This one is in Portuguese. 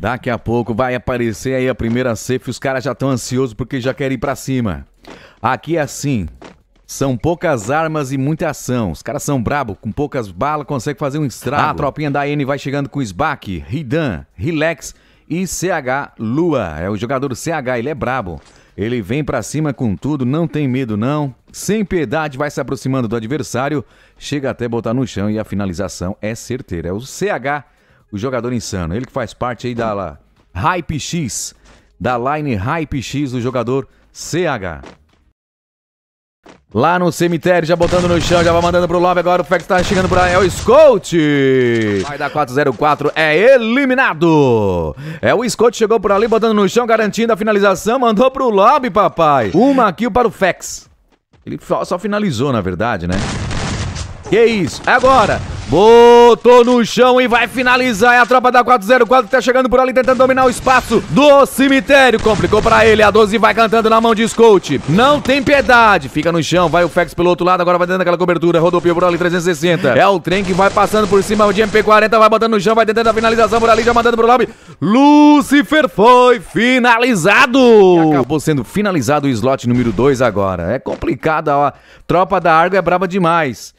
Daqui a pouco vai aparecer aí a primeira safe. os caras já estão ansiosos porque já querem ir para cima. Aqui é assim. São poucas armas e muita ação. Os caras são brabo, com poucas balas consegue fazer um estrago. A tropinha da N vai chegando com Sbac, Ridan, Relax e CH Lua. É o jogador CH, ele é brabo. Ele vem para cima com tudo, não tem medo não. Sem piedade vai se aproximando do adversário, chega até botar no chão e a finalização é certeira. É o CH o jogador insano. Ele que faz parte aí da lá, Hype X, da line Hype X do jogador CH. Lá no cemitério, já botando no chão, já vai mandando pro lobby. Agora o Fex tá chegando por aí. É o Scout. Vai dar 4-0-4. É eliminado. É o Scout chegou por ali, botando no chão, garantindo a finalização. Mandou pro lobby, papai. Uma kill para o Fex. Ele só finalizou, na verdade, né? Que isso? É agora, Botou no chão e vai finalizar. É a tropa da 404 que tá chegando por ali tentando dominar o espaço do cemitério. Complicou pra ele. A 12 vai cantando na mão de Scout. Não tem piedade. Fica no chão. Vai o Fex pelo outro lado. Agora vai dando aquela cobertura. Rodopiou por ali 360. É o trem que vai passando por cima de MP40. Vai botando no chão. Vai tentando a finalização por ali. Já mandando pro lobby. Lucifer foi finalizado. E acabou sendo finalizado o slot número 2 agora. É complicado A tropa da Argo é braba demais.